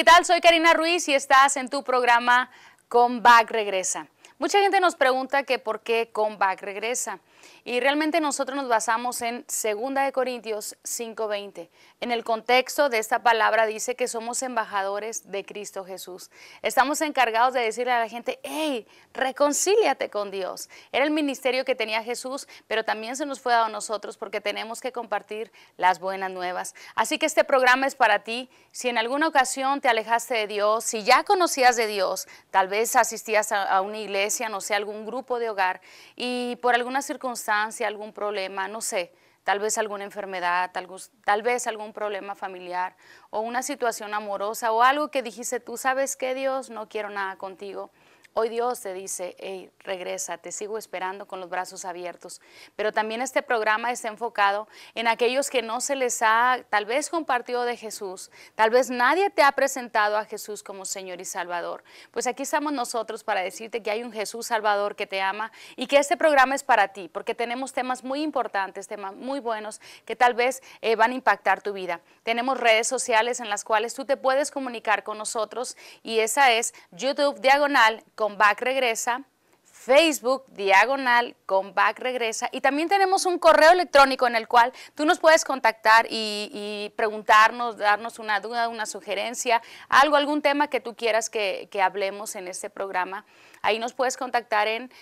¿qué tal? Soy Karina Ruiz y estás en tu programa Comeback Regresa. Mucha gente nos pregunta que por qué Comeback Regresa. Y realmente nosotros nos basamos en 2 Corintios 5:20. En el contexto de esta palabra dice que somos embajadores de Cristo Jesús. Estamos encargados de decirle a la gente, hey, reconcíliate con Dios. Era el ministerio que tenía Jesús, pero también se nos fue dado a nosotros porque tenemos que compartir las buenas nuevas. Así que este programa es para ti. Si en alguna ocasión te alejaste de Dios, si ya conocías de Dios, tal vez asistías a, a una iglesia, no sé, algún grupo de hogar, y por alguna circunstancia, algún problema, no sé, tal vez alguna enfermedad, tal, vez algún problema familiar o una situación amorosa o algo que dijiste tú, ¿sabes que Dios? No quiero nada contigo. Hoy Dios te dice, hey, regresa, te sigo esperando con los brazos abiertos. Pero también este programa está enfocado en aquellos que no se les ha tal vez compartido de Jesús, tal vez nadie te ha presentado a Jesús como Señor y Salvador. Pues aquí estamos nosotros para decirte que hay un Jesús Salvador que te ama y que este programa es para ti, porque tenemos temas muy importantes, temas muy buenos que tal vez eh, van a impactar tu vida. Tenemos redes sociales en las cuales tú te puedes comunicar con nosotros y esa es YouTube Diagonal Comeback Regresa, Facebook, diagonal, Comeback Regresa. Y también tenemos un correo electrónico en el cual tú nos puedes contactar y, preguntarnos, darnos una duda, una sugerencia, algo, algún tema que tú quieras que, hablemos en este programa. Ahí nos puedes contactar en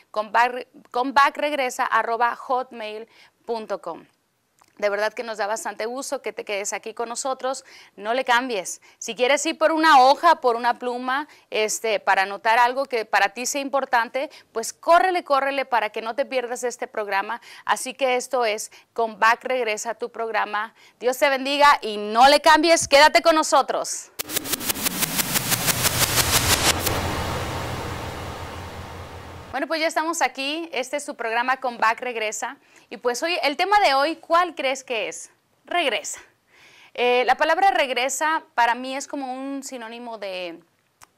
comebackregresa.com. hotmail.com. De verdad que nos da bastante gusto que te quedes aquí con nosotros. No le cambies. Si quieres ir por una hoja, por una pluma, este, para anotar algo que para ti sea importante, pues córrele, córrele para que no te pierdas este programa. Así que esto es Con Back Regresa tu programa. Dios te bendiga y no le cambies. Quédate con nosotros. Bueno, pues ya estamos aquí. Este es su programa Con Back Regresa. Y pues hoy, el tema de hoy, ¿cuál crees que es? Regresa. Eh, la palabra regresa para mí es como un sinónimo de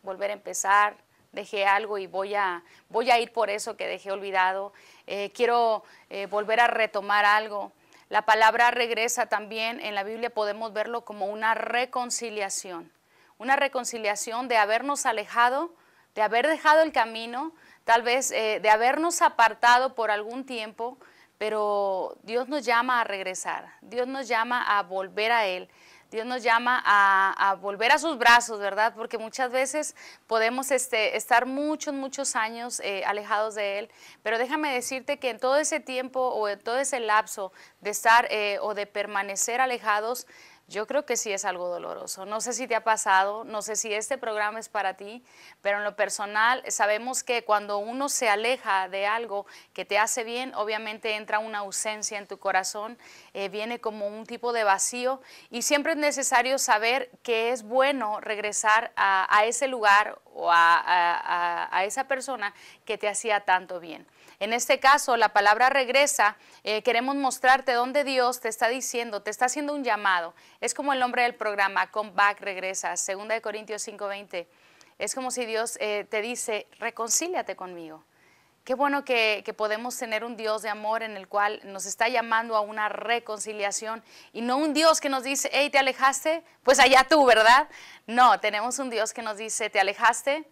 volver a empezar, dejé algo y voy a, voy a ir por eso que dejé olvidado, eh, quiero eh, volver a retomar algo. La palabra regresa también en la Biblia podemos verlo como una reconciliación, una reconciliación de habernos alejado, de haber dejado el camino, tal vez de habernos apartado por algún tiempo, pero Dios nos llama a regresar, Dios nos llama a volver a Él. Dios nos llama a, volver a sus brazos, ¿verdad? Porque muchas veces podemos este, estar muchos, muchos años eh, alejados de Él, pero déjame decirte que en todo ese tiempo o en todo ese lapso de estar eh, o de permanecer alejados, yo creo que sí es algo doloroso. No sé si te ha pasado, no sé si este programa es para ti, pero en lo personal sabemos que cuando uno se aleja de algo que te hace bien, obviamente entra una ausencia en tu corazón, eh, viene como un tipo de vacío y siempre es necesario saber que es bueno regresar a, ese lugar o a esa persona que te hacía tanto bien. En este caso, la palabra regresa, eh, queremos mostrarte dónde Dios te está diciendo, te está haciendo un llamado. Es como el nombre del programa, Come Back, Regresa, 2 Corintios 5:20. Es como si Dios eh, te dice, reconcíliate conmigo. Qué bueno que, que, podemos tener un Dios de amor en el cual nos está llamando a una reconciliación y no un Dios que nos dice, hey, te alejaste, pues allá tú, ¿verdad? No, tenemos un Dios que nos dice, te alejaste,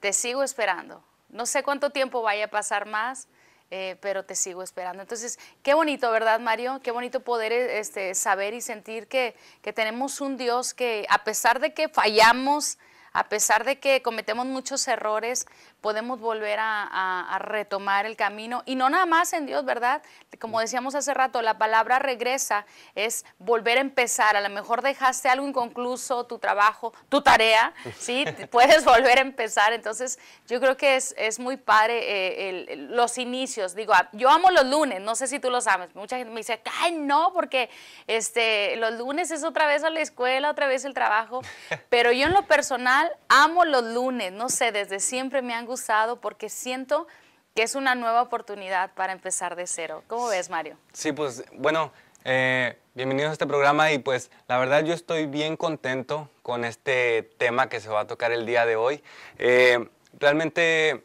te sigo esperando, no sé cuánto tiempo vaya a pasar más, eh, pero te sigo esperando. Entonces, qué bonito, ¿verdad, Mario? Qué bonito poder eh, este, saber y sentir que, que tenemos un Dios que, a pesar de que fallamos, a pesar de que cometemos muchos errores, podemos volver a, retomar el camino. Y no nada más en Dios, ¿verdad? Como mm. decíamos hace rato, la palabra regresa es volver a empezar. A lo mejor dejaste algo inconcluso, tu trabajo, tu tarea, ¿sí? Puedes volver a empezar. Entonces, yo creo que es, es muy padre eh, los inicios. Digo, ah, yo amo los lunes, no sé si tú los amas. Mucha gente me dice, ay, no, porque este, los lunes es otra vez a la escuela, otra vez el trabajo. Pero yo en lo personal amo los lunes, no sé, desde siempre me han usado porque siento que es una nueva oportunidad para empezar de cero. ¿Cómo ves, Mario? Sí, pues bueno, eh, bienvenidos a este programa y pues la verdad yo estoy bien contento con este tema que se va a tocar el día de hoy. Eh, realmente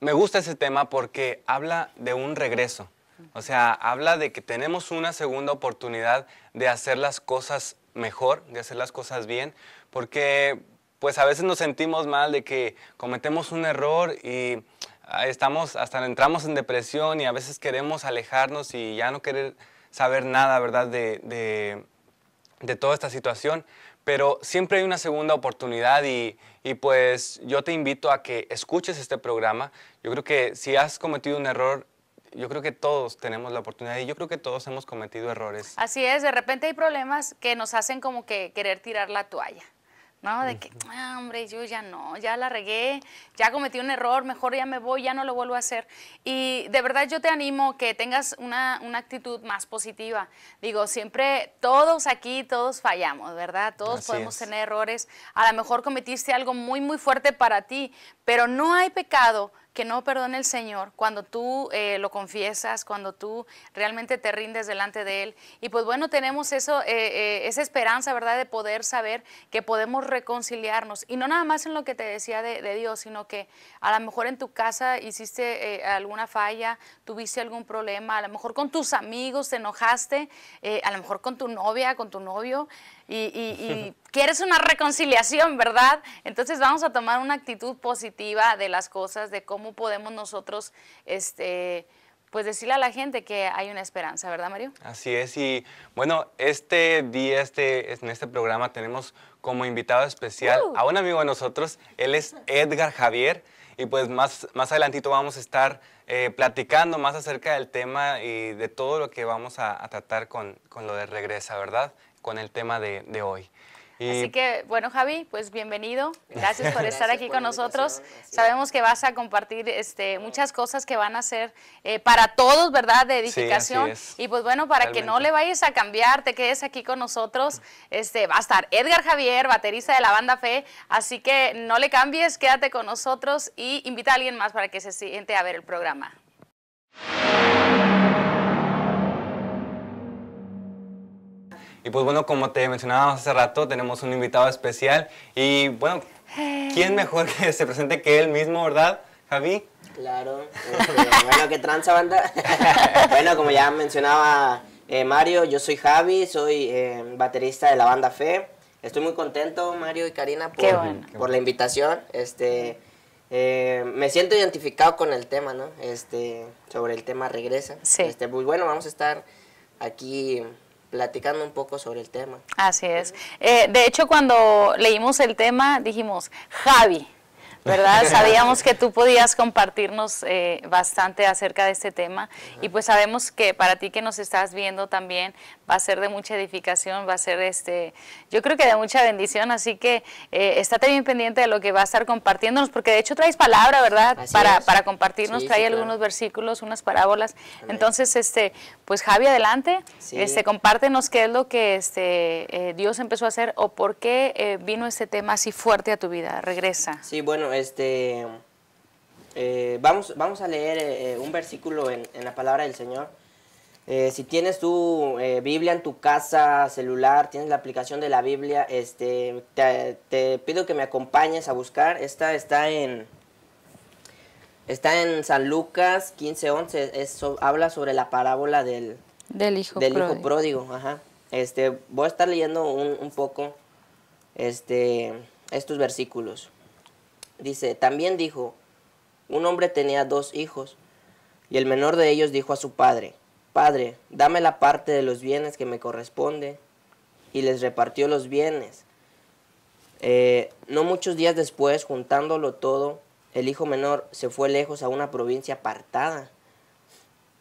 me gusta ese tema porque habla de un regreso. O sea, habla de que tenemos una segunda oportunidad de hacer las cosas mejor, de hacer las cosas bien, porque pues a veces nos sentimos mal de que cometemos un error y ah, estamos, hasta entramos en depresión y a veces queremos alejarnos y ya no querer saber nada, ¿verdad?, de, toda esta situación. Pero siempre hay una segunda oportunidad y, pues yo te invito a que escuches este programa. Yo creo que si has cometido un error, yo creo que todos tenemos la oportunidad y yo creo que todos hemos cometido errores. Así es, de repente hay problemas que nos hacen como que querer tirar la toalla. ¿no? De que, ah, hombre, yo ya no, ya la regué, ya cometí un error, mejor ya me voy, ya no lo vuelvo a hacer. Y de verdad yo te animo que tengas una, una actitud más positiva. Digo, siempre todos aquí, todos fallamos, ¿verdad? Todos podemos tener errores. A lo mejor cometiste algo muy, muy fuerte para ti, pero no hay pecado que no perdone el Señor cuando tú eh, lo confiesas, cuando tú realmente te rindes delante de Él. Y pues bueno, tenemos eso, eh, eh, esa esperanza, ¿verdad?, de poder saber que podemos reconciliarnos. Y no nada más en lo que te decía de, de Dios, sino que a lo mejor en tu casa hiciste alguna falla, tuviste algún problema, a lo mejor con tus amigos te enojaste, a lo mejor con tu novia, con tu novio y, quieres una reconciliación, ¿verdad? Entonces vamos a tomar una actitud positiva de las cosas, de cómo podemos nosotros, este, pues decirle a la gente que hay una esperanza, ¿verdad, Mario? Así es, y bueno, este día, este, en este programa tenemos como invitado especial uh. a un amigo de nosotros, él es Edgar Javier, y pues más, más adelantito vamos a estar eh, platicando más acerca del tema y de todo lo que vamos a, tratar con, con, lo de regresa, ¿verdad? con el tema de, hoy. Así que, bueno, Javi, pues bienvenido. Gracias por estar aquí con nosotros. Sabemos que vas a compartir este, muchas cosas que van a ser eh, para todos, ¿verdad? De edificación. y pues bueno, para que no le vayas a cambiar, te quedes aquí con nosotros. Este, va a estar Edgar Javier, baterista de la banda Fe. Así que no le cambies, quédate con nosotros y invita a alguien más para que se siente a ver el programa. Y pues bueno, como te mencionábamos hace rato, tenemos un invitado especial y bueno, ¿quién mejor que se presente que él mismo, verdad, Javi? Claro. Este, bueno, qué tranza banda. bueno, como ya mencionaba eh, Mario, yo soy Javi, soy eh, baterista de la banda Fe. Estoy muy contento, Mario y Karina, por, por la invitación. Este, eh, me siento identificado con el tema, ¿no? Este, sobre el tema regresa. Sí. Este, pues bueno, vamos a estar aquí platicando un poco sobre el tema. Así es. Eh, de hecho, cuando leímos el tema, dijimos, Javi, ¿verdad? Sabíamos que tú podías compartirnos eh, bastante acerca de este tema y pues sabemos que para ti que nos estás viendo también va a ser de mucha edificación, va a ser este, yo creo que de mucha bendición, así que eh, estate bien pendiente de lo que va a estar compartiéndonos, porque de hecho traes palabra, ¿verdad? Para, compartirnos, trae algunos versículos, unas parábolas. Entonces, este, pues Javi, adelante, este, compártenos qué es lo que este, eh, Dios empezó a hacer o por qué eh, vino este tema así fuerte a tu vida. Regresa. Sí, bueno, este, eh, vamos, vamos a leer eh, eh, un versículo en, la palabra del Señor. si tienes tu Biblia en tu casa, celular, tienes la aplicación de la Biblia, este, te, pido que me acompañes a buscar. Esta está en, está en San Lucas 15:11. Es, habla sobre la parábola del, hijo pródigo. Hijo este, voy a estar leyendo un, poco estos versículos. Dice, también dijo, un hombre tenía dos hijos, y el menor de ellos dijo a su padre, Padre, dame la parte de los bienes que me corresponde, y les repartió los bienes. Eh, no muchos días después, juntándolo todo, el hijo menor se fue lejos a una provincia apartada,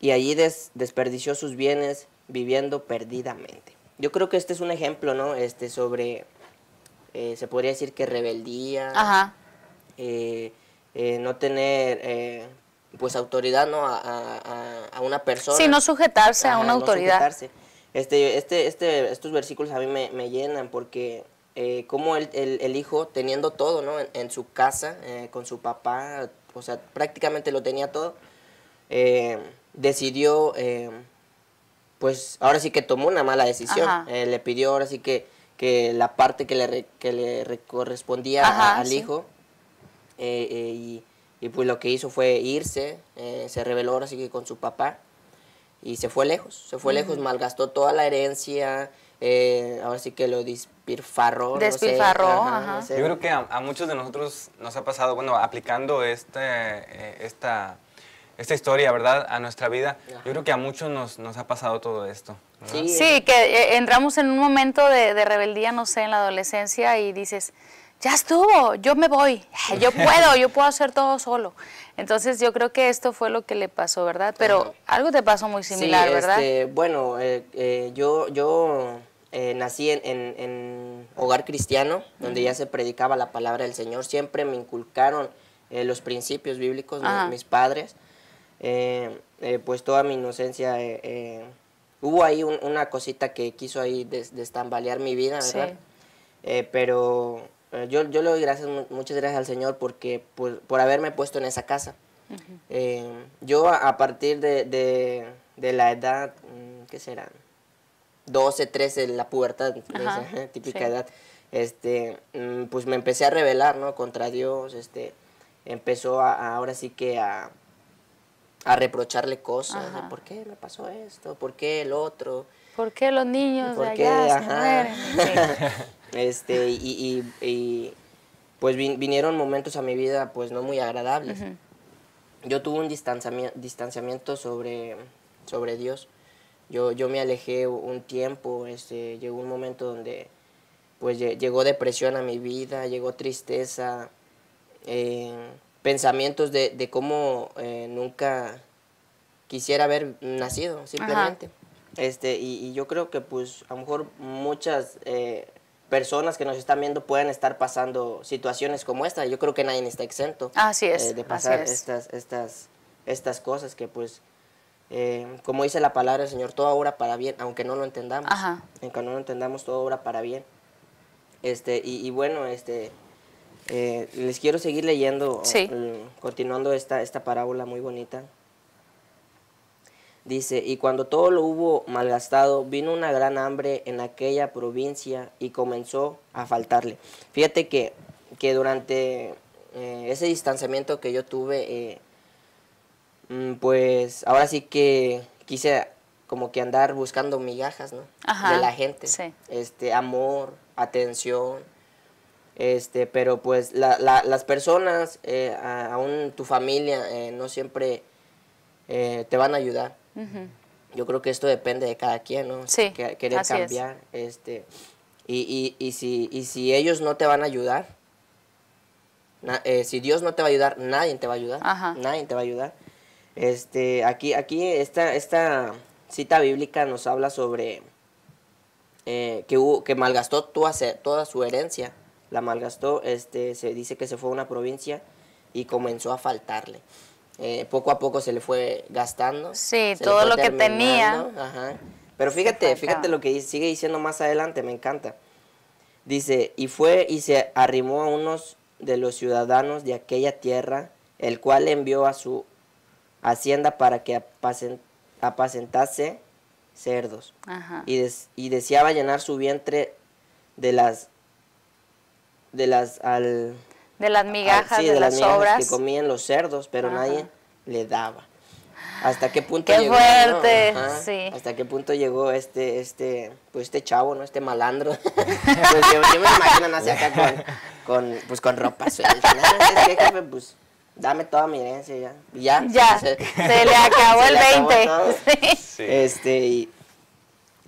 y allí desperdició sus bienes viviendo perdidamente. Yo creo que este es un ejemplo, ¿no? Este sobre, eh, se podría decir que rebeldía. Ajá eh, no tener eh, pues autoridad ¿no? A, una persona. Sino sujetarse a una autoridad. Este, este, este, estos versículos a mí me, llenan porque eh, como el, el, hijo teniendo todo ¿no? en, su casa, con su papá, o sea, prácticamente lo tenía todo, decidió, pues ahora sí que tomó una mala decisión, le pidió ahora sí que que la parte que le, le correspondía al hijo, eh, eh, y, pues lo que hizo fue irse, eh, se rebeló ahora sí que con su papá y se fue lejos, se fue lejos, malgastó toda la herencia, ahora sí que lo despilfarró. Despilfarró, Yo creo que a, muchos de nosotros nos ha pasado, bueno, aplicando este, esta esta historia, ¿verdad? A nuestra vida. Yo creo que a muchos nos, nos ha pasado todo esto. Sí. sí. que entramos en un momento de, rebeldía, no sé, en la adolescencia y dices, ya estuvo, yo me voy, yo puedo, yo puedo hacer todo solo. Entonces yo creo que esto fue lo que le pasó, ¿verdad? Pero algo te pasó muy similar, ¿verdad? Este, bueno, eh, eh, yo, yo eh, nací en, en, hogar cristiano, donde ya se predicaba la palabra del Señor. Siempre me inculcaron los principios bíblicos, mis, mis, padres. pues toda mi inocencia hubo ahí una cosita que quiso ahí destambalear mi vida, ¿verdad? pero eh, yo, yo le doy gracias, muchas gracias al Señor porque por, pues, por haberme puesto en esa casa. Eh, yo a, partir de, de, la edad, mm, ¿qué será? 12, 13, la pubertad, eh, típica edad, este, mm, pues me empecé a rebelar, ¿no? Contra Dios, este, empezó ahora sí que a, a reprocharle cosas, ¿por qué me pasó esto? ¿Por qué el otro? ¿Por qué los niños ¿Por de allá Este, y, pues vinieron momentos a mi vida pues no muy agradables. Yo tuve un distanciamiento sobre, sobre Dios. Yo, yo me alejé un tiempo, este, llegó un momento donde pues llegó depresión a mi vida, llegó tristeza, eh, pensamientos de, cómo eh, nunca quisiera haber nacido, simplemente. Este, y, yo creo que pues a lo mejor muchas eh, personas que nos están viendo pueden estar pasando situaciones como esta. Yo creo que nadie está exento eh, de pasar estas, estas, estas cosas que pues, eh, como dice la palabra del Señor, todo obra para bien, aunque no lo entendamos, Ajá. aunque no lo entendamos, todo obra para bien. Este, y, bueno, este, eh, les quiero seguir leyendo, continuando esta, esta parábola muy bonita. Dice, y cuando todo lo hubo malgastado, vino una gran hambre en aquella provincia y comenzó a faltarle. Fíjate que, que durante eh, ese distanciamiento que yo tuve, eh, mm, pues ahora sí que quise como que andar buscando migajas, ¿no? de la gente. Este, amor, atención. Este, pero pues las personas, eh, aún tu familia, no siempre te van a ayudar. Yo creo que esto depende de cada quien, ¿no? Sí. Que, querer cambiar. Este, y, si, ellos no te van a ayudar, eh, si Dios no te va a ayudar, nadie te va a ayudar. Nadie te va a ayudar. Este, aquí, aquí esta, esta cita bíblica nos habla sobre eh, que, que malgastó toda, toda su herencia. La malgastó, este, se dice que se fue a una provincia y comenzó a faltarle. Eh, poco a poco se le fue gastando. Sí, todo lo que tenía. Pero fíjate, fíjate lo que sigue diciendo más adelante, me encanta. Dice, y fue y se arrimó a unos de los ciudadanos de aquella tierra, el cual envió a su hacienda para que apacentase cerdos. Y, y, deseaba llenar su vientre de las... De las al, de las migajas, sí, de, las, migajas que comían los cerdos, pero nadie le daba. ¿Hasta qué punto qué llegó? fuerte! ¿Hasta qué punto llegó este, este, pues este chavo, no? Este malandro. pues yo, yo, me imagino, nace acá con, pues con ropa suelta. Ah, pues dame toda mi herencia ya. Ya. Se, le acabó el 20. Este, y,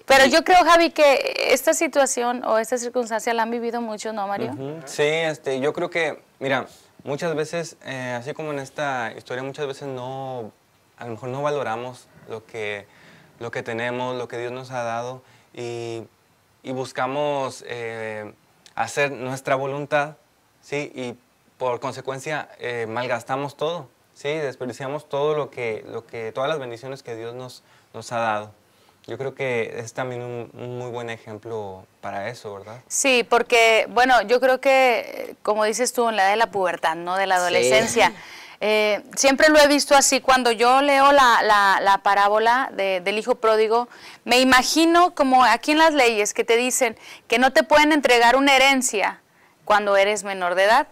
pero yo creo, Javi, que esta situación o esta circunstancia la han vivido mucho, ¿no, Mario? Sí, este, yo creo que, mira, muchas veces, eh, así como en esta historia, muchas veces no, a lo mejor no valoramos lo que, lo que tenemos, lo que Dios nos ha dado y, buscamos eh, hacer nuestra voluntad, ¿sí? Y por consecuencia eh, malgastamos todo, ¿sí? Desperdiciamos todo lo que, lo que, todas las bendiciones que Dios nos, nos ha dado. Yo creo que es también un, muy buen ejemplo para eso, ¿verdad? Sí, porque, bueno, yo creo que, como dices tú, en la edad de la pubertad, ¿no? De la adolescencia. Eh, siempre lo he visto así, cuando yo leo la, parábola del hijo pródigo, me imagino como aquí en las leyes que te dicen que no te pueden entregar una herencia cuando eres menor de edad.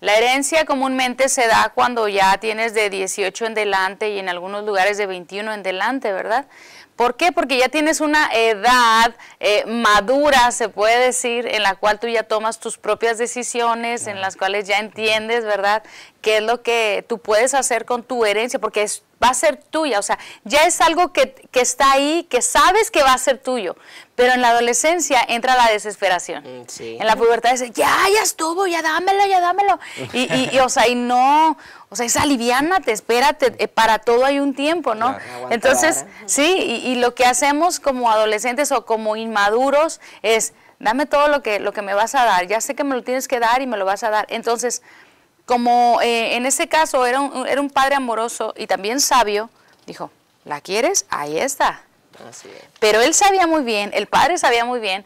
La herencia comúnmente se da cuando ya tienes de 18 en delante y en algunos lugares de 21 en delante, ¿verdad? ¿Por qué? Porque ya tienes una edad eh, madura, se puede decir, en la cual tú ya tomas tus propias decisiones, en las cuales ya entiendes, ¿verdad? qué es lo que tú puedes hacer con tu herencia, porque va a ser tuya, o sea, ya es algo que, está ahí, que sabes que va a ser tuyo, pero en la adolescencia entra la desesperación. Mm, en la pubertad dice, ya, ya estuvo, ya dámelo, ya dámelo. Y, o sea, y no, o sea, es aliviánate, espérate, eh, para todo hay un tiempo, ¿no? Entonces, sí, y, lo que hacemos como adolescentes o como inmaduros es, dame todo lo que, lo que me vas a dar, ya sé que me lo tienes que dar y me lo vas a dar. Entonces, como eh, en ese caso era un, padre amoroso y también sabio, dijo, ¿la quieres? Ahí está. Pero él sabía muy bien, el padre sabía muy bien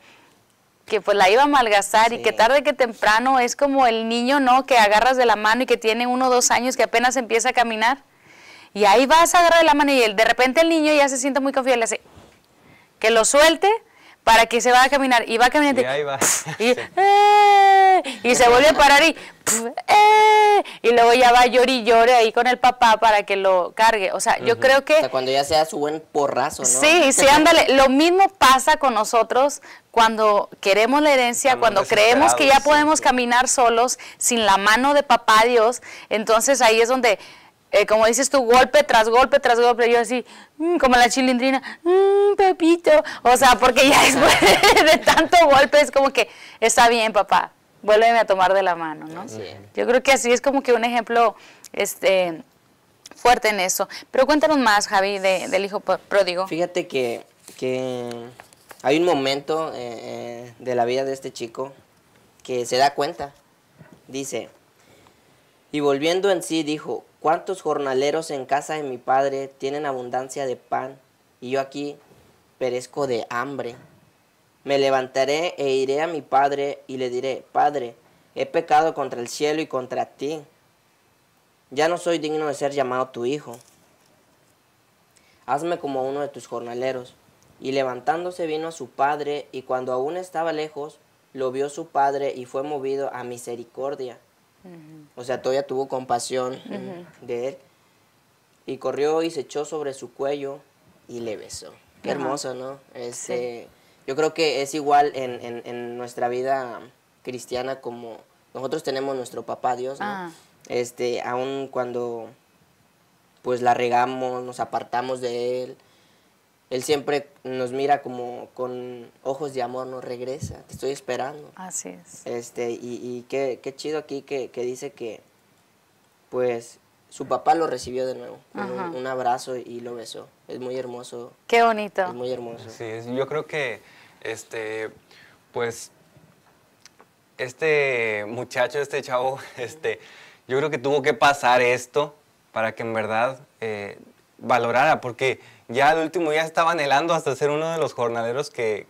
que pues la iba a malgastar y que tarde que temprano es como el niño, ¿no? Que agarras de la mano y que tiene uno o dos años que apenas empieza a caminar. Y ahí vas a agarrar de la mano y él, de repente el niño ya se siente muy confiado y le hace que lo suelte para que se vaya a caminar y va a caminar y, va. y, eh, y se vuelve a parar y eh, y luego ya va llor y llore ahí con el papá para que lo cargue. O sea, yo creo que... O sea, cuando ya sea su buen porrazo, ¿no? Sí, sí, ándale. lo mismo pasa con nosotros cuando queremos la herencia, cuando creemos que ya podemos caminar solos, sin la mano de papá Dios. Entonces ahí es donde eh, como dices tú, golpe tras golpe tras golpe, yo así, mm, como la chilindrina, mmm, Pepito, o sea, porque ya después de tanto golpe es como que, está bien papá, vuélveme a tomar de la mano, ¿no? Yo creo que así es como que un ejemplo este, fuerte en eso. Pero cuéntanos más, Javi, del hijo pródigo. Fíjate que, hay un momento eh, eh, de la vida de este chico que se da cuenta, dice... Y volviendo en sí dijo, ¿Cuántos jornaleros en casa de mi padre tienen abundancia de pan y yo aquí perezco de hambre? Me levantaré e iré a mi padre y le diré, Padre, he pecado contra el cielo y contra ti. Ya no soy digno de ser llamado tu hijo. Hazme como uno de tus jornaleros. Y levantándose vino a su padre, y cuando aún estaba lejos, lo vio su padre y fue movido a misericordia o sea, todavía tuvo compasión mm, de él. Y corrió y se echó sobre su cuello y le besó. Qué hermoso, ¿no? Este, yo creo que es igual en, nuestra vida cristiana como nosotros tenemos nuestro papá Dios, ¿no? Ah. Este, aun cuando pues la regamos, nos apartamos de él, él siempre nos mira como con ojos de amor, nos regresa, te estoy esperando. Así es. Este, y, qué, chido aquí que, dice que, pues, su papá lo recibió de nuevo, un, abrazo y lo besó. Es muy hermoso. Qué bonito. Es muy hermoso. Sí, yo creo que, este, pues, este muchacho, este chavo, este, yo creo que tuvo que pasar esto para que en verdad eh, valorara, porque ya al último ya estaba anhelando hasta ser uno de los jornaleros que,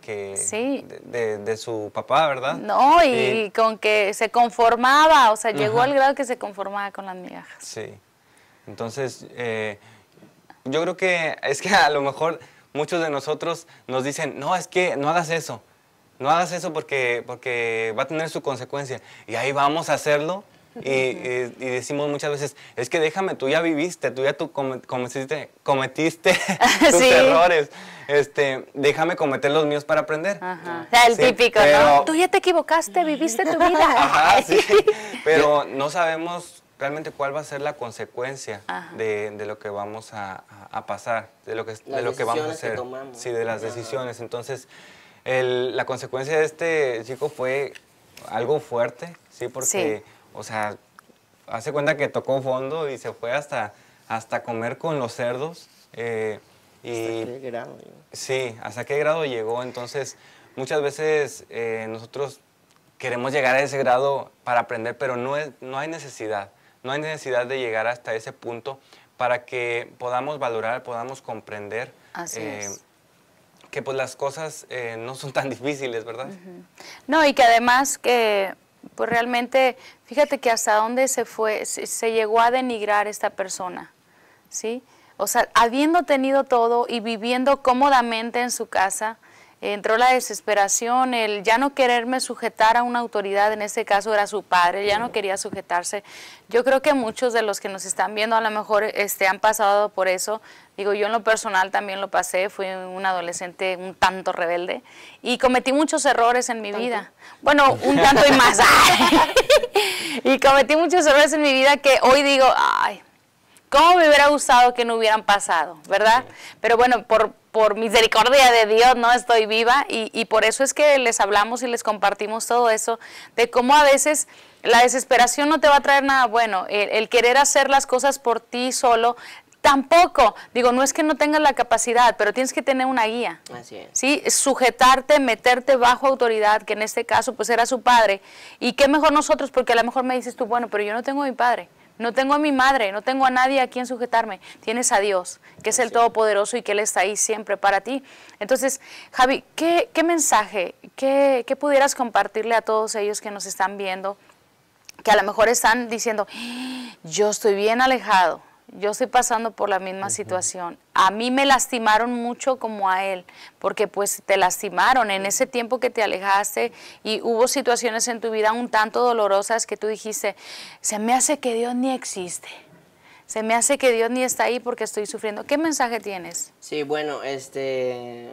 de, su papá, ¿verdad? No, y, con que se conformaba, o sea, llegó al grado que se conformaba con las migajas. Sí, entonces eh, yo creo que es que a lo mejor muchos de nosotros nos dicen, no, es que no hagas eso, no hagas eso porque, porque va a tener su consecuencia, y ahí vamos a hacerlo y, decimos muchas veces, es que déjame, tú ya viviste, tú ya tú cometiste, cometiste tus errores. Este, déjame cometer los míos para aprender. O sea, el típico, ¿no? Tú ya te equivocaste, viviste tu vida. Ajá, sí. Pero no sabemos realmente cuál va a ser la consecuencia de, lo que vamos a, pasar, de lo que, de lo que vamos a hacer. Tomamos. Sí, de las decisiones. Entonces, la consecuencia de este chico fue algo fuerte, sí, porque o sea, hace cuenta que tocó fondo y se fue hasta, hasta comer con los cerdos. Eh, ¿Hasta qué grado? Sí, hasta qué grado llegó. Entonces, muchas veces eh, nosotros queremos llegar a ese grado para aprender, pero no, es, no hay necesidad. No hay necesidad de llegar hasta ese punto para que podamos valorar, podamos comprender. Eh, que pues las cosas no son tan difíciles, ¿verdad? No, y que además que pues realmente, fíjate que hasta dónde se fue, se, se, llegó a denigrar esta persona, ¿sí? O sea, habiendo tenido todo y viviendo cómodamente en su casa, entró la desesperación, el ya no quererme sujetar a una autoridad, en este caso era su padre, ya no quería sujetarse. Yo creo que muchos de los que nos están viendo a lo mejor este, han pasado por eso. Digo, yo en lo personal también lo pasé, fui un adolescente un tanto rebelde y cometí muchos errores en mi vida. Bueno, un tanto y más. y cometí muchos errores en mi vida que hoy digo, ay, ¿Cómo me hubiera gustado que no hubieran pasado, verdad? Pero bueno, por, por misericordia de Dios, no estoy viva y, por eso es que les hablamos y les compartimos todo eso, de cómo a veces la desesperación no te va a traer nada bueno, el, querer hacer las cosas por ti solo Tampoco, digo, no es que no tengas la capacidad, pero tienes que tener una guía. Así es. ¿sí? Sujetarte, meterte bajo autoridad, que en este caso pues era su padre. Y qué mejor nosotros, porque a lo mejor me dices tú, bueno, pero yo no tengo mi padre. No tengo a mi madre, no tengo a nadie a quien sujetarme. Tienes a Dios, que es el Todopoderoso y que Él está ahí siempre para ti. Entonces, Javi, ¿qué, mensaje, qué, qué pudieras compartirle a todos ellos que nos están viendo, que a lo mejor están diciendo, ah, yo estoy bien alejado, yo estoy pasando por la misma situación. A mí me lastimaron mucho como a él, porque pues te lastimaron en ese tiempo que te alejaste y hubo situaciones en tu vida un tanto dolorosas que tú dijiste, se me hace que Dios ni existe. Se me hace que Dios ni está ahí porque estoy sufriendo. ¿Qué mensaje tienes? Sí, bueno, este,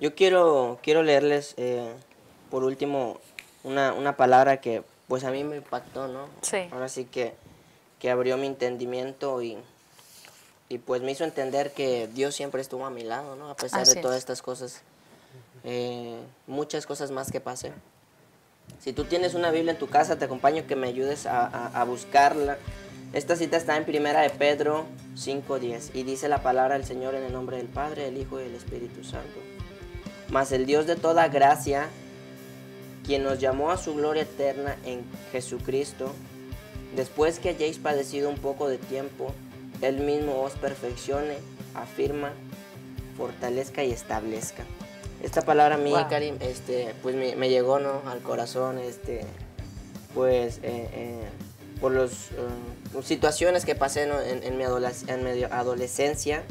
yo quiero, quiero leerles eh, por último una, una palabra que pues a mí me impactó, ¿no? Sí. Ahora sí que que abrió mi entendimiento y, y pues me hizo entender que Dios siempre estuvo a mi lado, ¿no? A pesar de todas estas cosas, eh, muchas cosas más que pasé. Si tú tienes una Biblia en tu casa, te acompaño que me ayudes a, buscarla. Esta cita está en Primera de Pedro 5.10 y dice la palabra del Señor en el nombre del Padre, del Hijo y del Espíritu Santo. Mas el Dios de toda gracia, quien nos llamó a su gloria eterna en Jesucristo, Después que hayáis padecido un poco de tiempo, Él mismo os perfeccione, afirma, fortalezca y establezca. Esta palabra mía, Karim, este, pues me, llegó ¿no? al corazón, este, pues eh, eh, por las eh, situaciones que pasé en, en mi adolescencia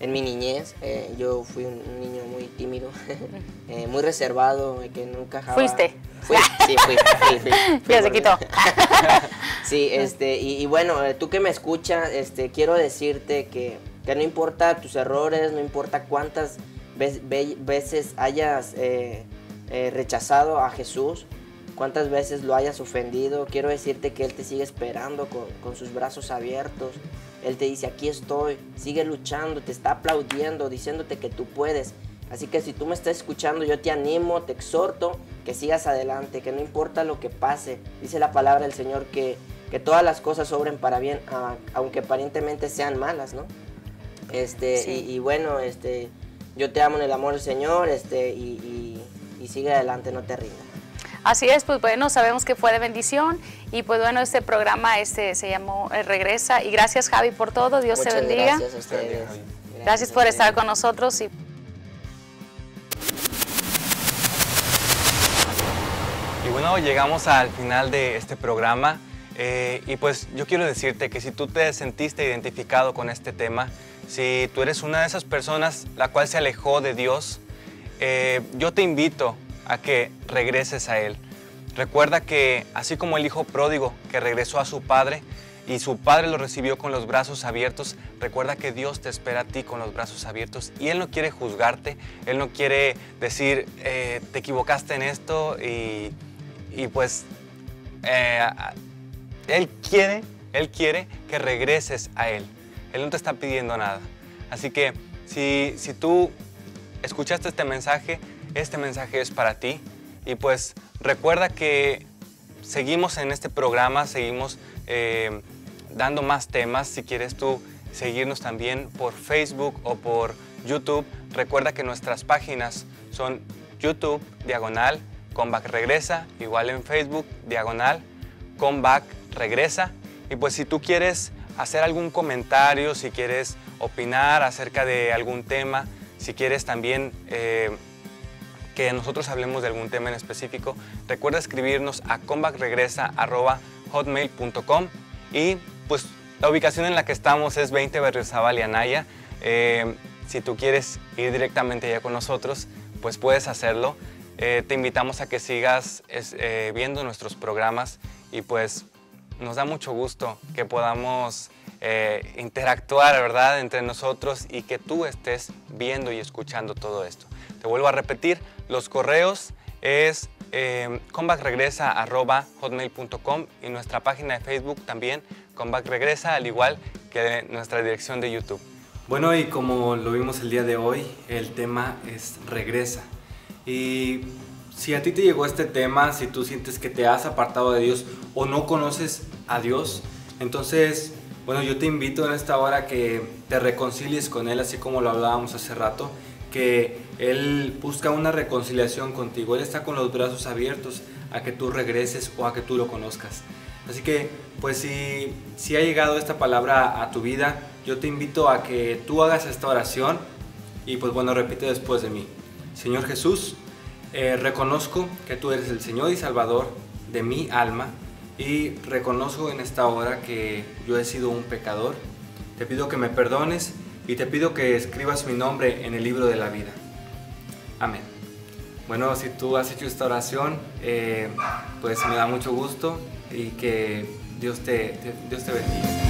en mi niñez eh, yo fui un, niño muy tímido, eh, muy reservado, que nunca ¿Fuiste? sí, fui. fui, fui, ya se quitó. sí, este, y, bueno, eh, tú que me escuchas, este, quiero decirte que, no importa tus errores, no importa cuántas veces hayas rechazado a Jesús, cuántas veces lo hayas ofendido, quiero decirte que Él te sigue esperando con, con sus brazos abiertos él te dice, aquí estoy, sigue luchando, te está aplaudiendo, diciéndote que tú puedes. Así que si tú me estás escuchando, yo te animo, te exhorto que sigas adelante, que no importa lo que pase. Dice la palabra del Señor que, que todas las cosas sobren para bien, aunque aparentemente sean malas, ¿no? Este, y, bueno, este, yo te amo en el amor del Señor este, y sigue adelante, no te rindas. Así es, pues bueno, sabemos que fue de bendición y pues bueno, este programa este se llamó eh, Regresa y gracias Javi por todo, Dios te bendiga. Gracias por estar con nosotros y Y bueno, llegamos al final de este programa eh, y pues yo quiero decirte que si tú te sentiste identificado con este tema, si tú eres una de esas personas la cual se alejó de Dios, eh, yo te invito a que regreses a Él. Recuerda que así como el Hijo pródigo que regresó a su Padre y su Padre lo recibió con los brazos abiertos, recuerda que Dios te espera a ti con los brazos abiertos y Él no quiere juzgarte, Él no quiere decir eh, te equivocaste en esto y, y pues eh, Él quiere, Él quiere que regreses a Él. Él no te está pidiendo nada. Así que si, si tú escuchaste este mensaje, este mensaje es para ti. Y pues recuerda que seguimos en este programa, seguimos eh, dando más temas. Si quieres tú seguirnos también por Facebook o por YouTube, recuerda que nuestras páginas son YouTube, diagonal, Comeback Regresa, igual en Facebook, diagonal, Comeback Regresa. Y pues si tú quieres hacer algún comentario, si quieres opinar acerca de algún tema, si quieres también... Eh, que nosotros hablemos de algún tema en específico, recuerda escribirnos a comebackregresa.hotmail.com y pues la ubicación en la que estamos es 20 Berriozábal y Anaya. Eh, si tú quieres ir directamente allá con nosotros, pues puedes hacerlo. Eh, te invitamos a que sigas eh, viendo nuestros programas y pues nos da mucho gusto que podamos interactuar, ¿verdad?, entre nosotros y que tú estés viendo y escuchando todo esto. Te vuelvo a repetir, los correos es eh, em, comebackregresa.hotmail.com y nuestra página de Facebook también, comebackregresa, al igual que nuestra dirección de YouTube. Bueno, y como lo vimos el día de hoy, el tema es regresa. Y si a ti te llegó este tema, si tú sientes que te has apartado de Dios o no conoces a Dios, entonces, bueno, yo te invito en esta hora que te reconcilies con Él, así como lo hablábamos hace rato, que él busca una reconciliación contigo, Él está con los brazos abiertos a que tú regreses o a que tú lo conozcas. Así que, pues si, si ha llegado esta palabra a tu vida, yo te invito a que tú hagas esta oración y pues bueno, repite después de mí. Señor Jesús, eh, reconozco que tú eres el Señor y Salvador de mi alma y reconozco en esta hora que yo he sido un pecador. Te pido que me perdones y te pido que escribas mi nombre en el libro de la vida. Amén. Bueno, si tú has hecho esta oración, eh, pues me da mucho gusto y que Dios Dios te bendiga.